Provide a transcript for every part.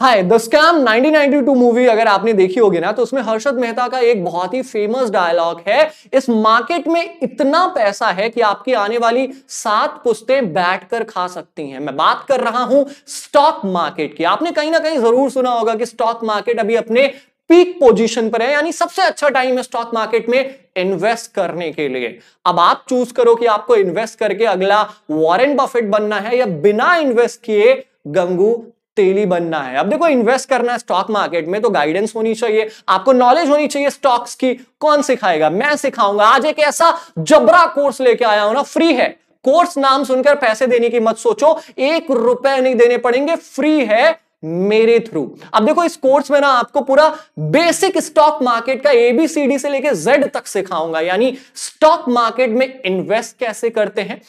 hi the scam 1992 movie अगर आपने देखी होगी ना तो उसमें हर्षद मेहता का एक बहुत ही फेमस डायलॉग है इस मार्केट में इतना पैसा है कि आपकी आने वाली सात पुस्तें बैठकर खा सकती हैं मैं बात कर रहा हूं स्टॉक मार्केट की आपने कहीं ना कहीं जरूर सुना होगा कि स्टॉक मार्केट अभी अपने पीक पोजीशन पर है यानी सबसे अच्छा टाइम है स्टॉक मार्केट में इन्वेस्ट करने के लिए अब आप चूज करो कि आपको इन्वेस्ट करके अगला वॉरेन बफेट बनना है या बिना इन्वेस्ट किए गंगू तेली बनना है अब देखो इन्वेस्ट करना है स्टॉक मार्केट में तो गाइडेंस होनी चाहिए आपको नॉलेज होनी चाहिए स्टॉक्स की कौन सिखाएगा मैं सिखाऊंगा आज एक ऐसा जबरा कोर्स लेके आया हूं ना फ्री है कोर्स नाम सुनकर पैसे देने की मत सोचो एक रुपए नहीं देने पड़ेंगे फ्री है मेरे थ्रू अब देखो इस कोर्स में ना आपको पूरा बेसिक स्टॉक मार्केट का एबीसीडी से लेके जेड तक सिखाऊंगा यानी स्टॉक मार्केट में इन्वेस्ट कैसे करते हैं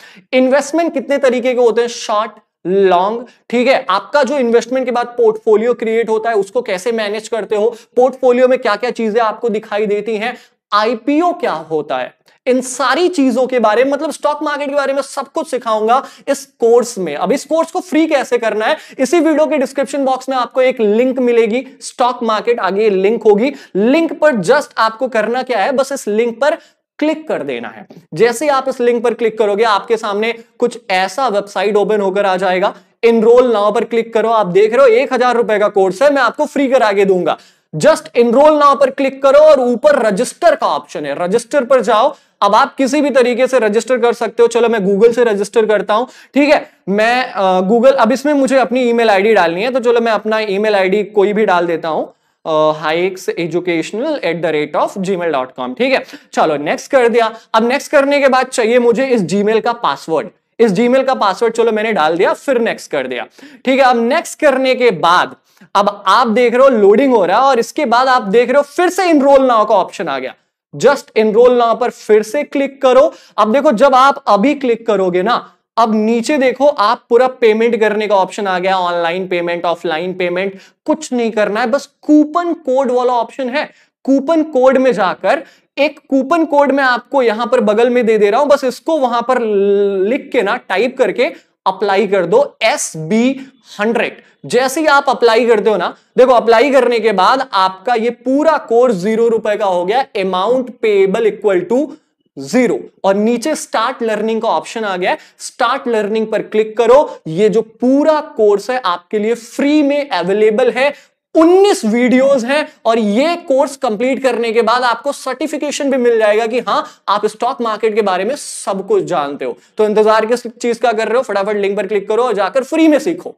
इन्वेस्टमेंट कितने तरीके के होते हैं शॉर्ट लॉन्ग ठीक है आपका जो इन्वेस्टमेंट के बाद पोर्टफोलियो क्रिएट होता है उसको कैसे मैनेज करते हो पोर्टफोलियो में क्या क्या चीजें आपको दिखाई देती हैं आईपीओ क्या होता है इन सारी चीजों के बारे में मतलब स्टॉक मार्केट के बारे में सब कुछ सिखाऊंगा इस कोर्स में अब इस कोर्स को फ्री कैसे करना है इसी वीडियो के डिस्क्रिप्शन बॉक्स में आपको एक लिंक मिलेगी स्टॉक मार्केट आगे लिंक होगी लिंक पर जस्ट आपको करना क्या है बस इस लिंक पर क्लिक कर देना है जैसे आप इस लिंक पर क्लिक करोगे आपके सामने कुछ ऐसा वेबसाइट ओपन होकर आ जाएगा इनरोल नाव पर क्लिक करो आप देख रहे हो एक हजार रुपए का कोर्स है मैं आपको फ्री करा के दूंगा जस्ट इनरोल नाव पर क्लिक करो और ऊपर रजिस्टर का ऑप्शन है रजिस्टर पर जाओ अब आप किसी भी तरीके से रजिस्टर कर सकते हो चलो मैं गूगल से रजिस्टर करता हूं ठीक है मैं गूगल अब इसमें मुझे अपनी ईमेल आईडी डालनी है तो चलो मैं अपना ईमेल आईडी कोई भी डाल देता हूं hikes educational at the rate of Gmail dot com ठीक है चलो नेक्स्ट कर दिया अब नेक्स्ट करने के बाद चाहिए मुझे इस जीमेल का पासवर्ड इस मेल का पासवर्ड चलो मैंने डाल दिया फिर नेक्स्ट कर दिया ठीक है अब नेक्स्ट करने के बाद अब आप देख रहे हो लोडिंग हो रहा है और इसके बाद आप देख रहे हो फिर से इनरोल नाव का ऑप्शन आ गया जस्ट इनरोल नाव पर फिर से क्लिक करो अब देखो जब आप अभी क्लिक करोगे ना अब नीचे देखो आप पूरा पेमेंट करने का ऑप्शन आ गया ऑनलाइन पेमेंट ऑफलाइन पेमेंट कुछ नहीं करना है बस कूपन कोड वाला ऑप्शन है कूपन कोड में जाकर एक कूपन कोड में आपको यहां पर बगल में दे दे रहा हूं बस इसको वहां पर लिख के ना टाइप करके अप्लाई कर दो एस बी हंड्रेड जैसे ही आप अप्लाई करते हो ना देखो अप्लाई करने के बाद आपका ये पूरा कोर्स जीरो रुपए का हो गया amount payable equal to zero और नीचे स्टार्ट लर्निंग का ऑप्शन आ गया है स्टार्ट लर्निंग पर क्लिक करो ये जो पूरा कोर्स है आपके लिए फ्री में अवेलेबल है 19 वीडियोस हैं और ये कोर्स कंप्लीट करने के बाद आपको सर्टिफिकेशन भी मिल जाएगा कि हाँ आप स्टॉक मार्केट के बारे में सब कुछ जानते हो तो इंतजार किस चीज का कर रहे हो फटाफट लिंक पर क्लिक करो और जाकर फ्री में सीखो